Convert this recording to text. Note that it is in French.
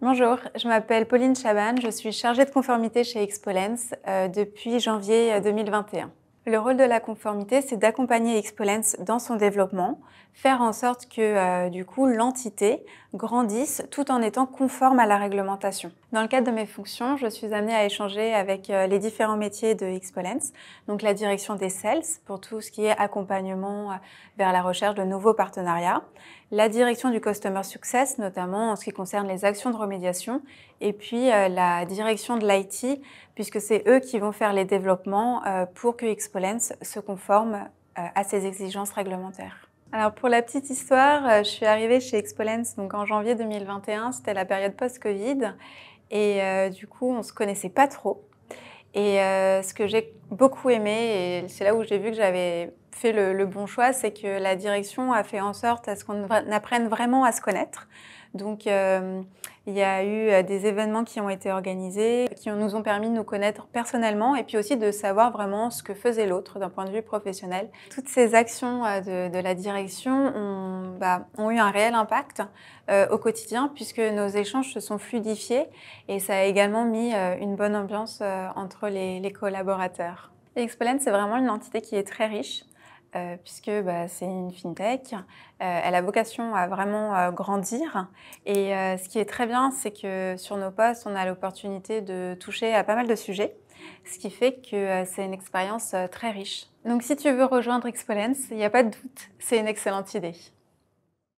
Bonjour, je m'appelle Pauline Chaban, je suis chargée de conformité chez Expolens euh, depuis janvier 2021. Euh, le rôle de la conformité, c'est d'accompagner Expolence dans son développement, faire en sorte que euh, du coup l'entité grandisse tout en étant conforme à la réglementation. Dans le cadre de mes fonctions, je suis amenée à échanger avec euh, les différents métiers de Expolence, donc la direction des sales pour tout ce qui est accompagnement euh, vers la recherche de nouveaux partenariats, la direction du customer success notamment en ce qui concerne les actions de remédiation et puis la direction de l'IT puisque c'est eux qui vont faire les développements pour que Expolence se conforme euh, à ces exigences réglementaires. Alors pour la petite histoire, euh, je suis arrivée chez Expolens donc en janvier 2021, c'était la période post-Covid et euh, du coup on se connaissait pas trop. Et ce que j'ai beaucoup aimé c'est là où j'ai vu que j'avais fait le, bon choix, c'est que la direction a fait en sorte à ce qu'on apprenne vraiment à se connaître. Donc, euh, il y a eu euh, des événements qui ont été organisés, qui nous ont permis de nous connaître personnellement et puis aussi de savoir vraiment ce que faisait l'autre d'un point de vue professionnel. Toutes ces actions euh, de, la direction bah, ont, eu un réel impact au quotidien puisque nos échanges se sont fluidifiés et ça a également mis une bonne ambiance entre les, collaborateurs. Expoland, c'est vraiment une entité qui est très riche. Euh, puisque bah, c'est une fintech. Euh, elle a vocation à vraiment euh, grandir. Et ce qui est très bien, c'est que sur nos postes, on a l'opportunité de toucher à pas mal de sujets, ce qui fait que c'est une expérience très riche. Donc si tu veux rejoindre Expolens, il n'y a pas de doute, c'est une excellente idée.